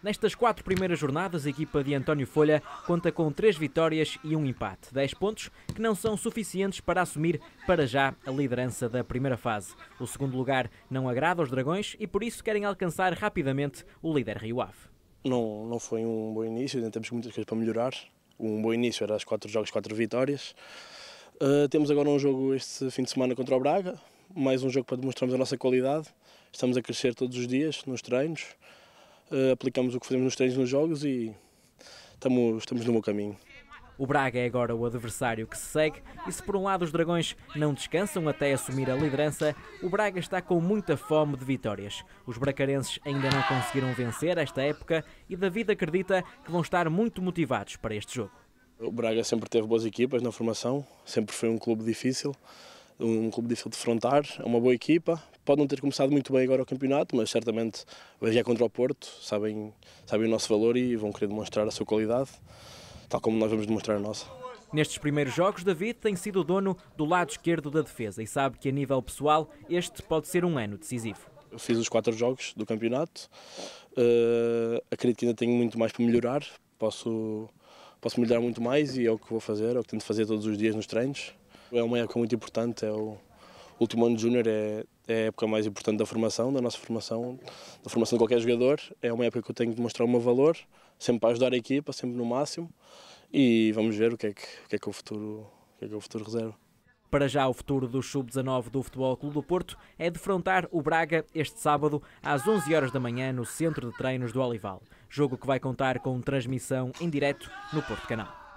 Nestas quatro primeiras jornadas, a equipa de António Folha conta com três vitórias e um empate. dez pontos que não são suficientes para assumir para já a liderança da primeira fase. O segundo lugar não agrada aos dragões e por isso querem alcançar rapidamente o líder Rio Ave. Não, não foi um bom início, ainda temos muitas coisas para melhorar. Um bom início era as quatro jogos, quatro vitórias. Uh, temos agora um jogo este fim de semana contra o Braga, mais um jogo para demonstrarmos a nossa qualidade. Estamos a crescer todos os dias nos treinos. Eh, aplicamos o que fazemos nos treinos nos jogos e estamos, estamos no bom caminho. O Braga é agora o adversário que se segue, e se por um lado os dragões não descansam até assumir a liderança, o Braga está com muita fome de vitórias. Os bracarenses ainda não conseguiram vencer esta época e David acredita que vão estar muito motivados para este jogo. O Braga sempre teve boas equipas na formação, sempre foi um clube difícil, um clube difícil de frontar, é uma boa equipa, Pode não ter começado muito bem agora o campeonato, mas certamente vai já é contra o Porto, sabem, sabem o nosso valor e vão querer demonstrar a sua qualidade, tal como nós vamos demonstrar a nossa. Nestes primeiros jogos, David tem sido o dono do lado esquerdo da defesa e sabe que, a nível pessoal, este pode ser um ano decisivo. Eu fiz os quatro jogos do campeonato, uh, acredito que ainda tenho muito mais para melhorar, posso, posso melhorar muito mais e é o que vou fazer, é o que tento fazer todos os dias nos treinos. É uma época muito importante, é o último ano de júnior, é é a época mais importante da formação, da nossa formação, da formação de qualquer jogador. É uma época que eu tenho de mostrar o meu valor, sempre para ajudar a equipa, sempre no máximo. E vamos ver o que é que, o que, é que o futuro, o que é que o futuro reserva. Para já, o futuro do Sub-19 do Futebol Clube do Porto é defrontar o Braga este sábado às 11 horas da manhã no Centro de Treinos do Olival. Jogo que vai contar com transmissão em direto no Porto Canal.